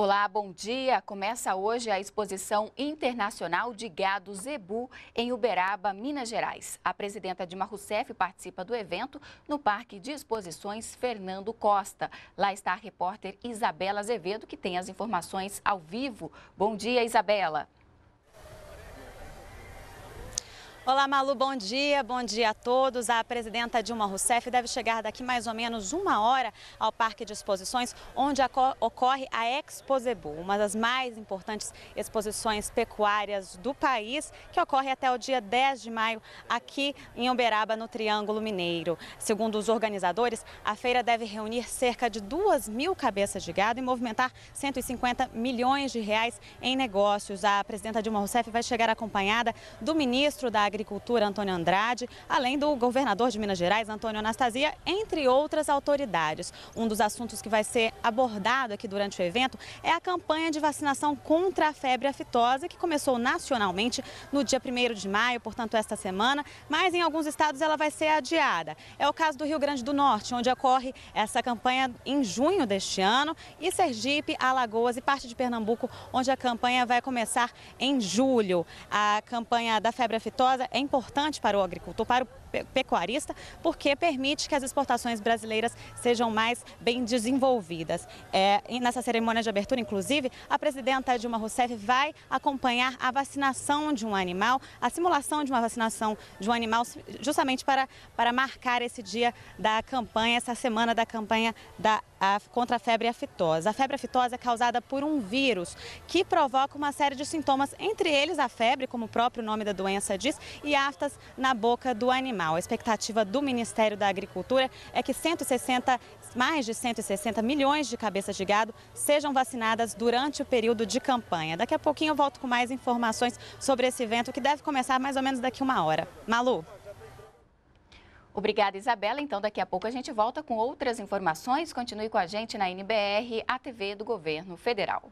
Olá, bom dia. Começa hoje a exposição internacional de gado zebu em Uberaba, Minas Gerais. A presidenta Dilma Rousseff participa do evento no Parque de Exposições Fernando Costa. Lá está a repórter Isabela Azevedo, que tem as informações ao vivo. Bom dia, Isabela. Olá, Malu, bom dia, bom dia a todos. A presidenta Dilma Rousseff deve chegar daqui mais ou menos uma hora ao Parque de Exposições, onde ocorre a Exposebu, uma das mais importantes exposições pecuárias do país, que ocorre até o dia 10 de maio aqui em Uberaba, no Triângulo Mineiro. Segundo os organizadores, a feira deve reunir cerca de 2 mil cabeças de gado e movimentar 150 milhões de reais em negócios. A presidenta Dilma Rousseff vai chegar acompanhada do ministro da Agricultura Agricultura, Antônio Andrade, além do governador de Minas Gerais, Antônio Anastasia, entre outras autoridades. Um dos assuntos que vai ser abordado aqui durante o evento é a campanha de vacinação contra a febre aftosa, que começou nacionalmente no dia 1 de maio, portanto, esta semana, mas em alguns estados ela vai ser adiada. É o caso do Rio Grande do Norte, onde ocorre essa campanha em junho deste ano, e Sergipe, Alagoas e parte de Pernambuco, onde a campanha vai começar em julho. A campanha da febre aftosa é importante para o agricultor, para o pecuarista, porque permite que as exportações brasileiras sejam mais bem desenvolvidas. É, nessa cerimônia de abertura, inclusive, a presidenta Dilma Rousseff vai acompanhar a vacinação de um animal, a simulação de uma vacinação de um animal, justamente para, para marcar esse dia da campanha, essa semana da campanha da a, contra a febre aftosa. A febre aftosa é causada por um vírus que provoca uma série de sintomas, entre eles a febre, como o próprio nome da doença diz, e aftas na boca do animal. A expectativa do Ministério da Agricultura é que 160, mais de 160 milhões de cabeças de gado sejam vacinadas durante o período de campanha. Daqui a pouquinho eu volto com mais informações sobre esse evento que deve começar mais ou menos daqui uma hora. Malu. Obrigada, Isabela. Então, daqui a pouco a gente volta com outras informações. Continue com a gente na NBR, a TV do Governo Federal.